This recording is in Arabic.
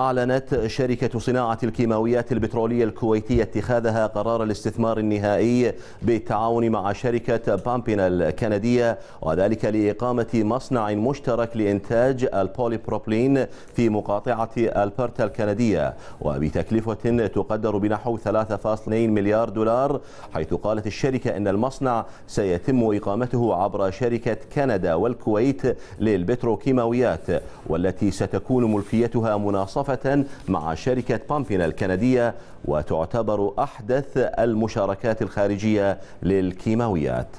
أعلنت شركة صناعة الكيماويات البترولية الكويتية اتخاذها قرار الاستثمار النهائي بالتعاون مع شركة بامبينا الكندية وذلك لإقامة مصنع مشترك لإنتاج البوليبروبلين في مقاطعة البرتا الكندية وبتكلفة تقدر بنحو 3.2 مليار دولار حيث قالت الشركة أن المصنع سيتم إقامته عبر شركة كندا والكويت للبتروكيماويات والتي ستكون ملكيتها مناصفة مشرفة مع شركة بامبينا الكندية وتعتبر أحدث المشاركات الخارجية للكيماويات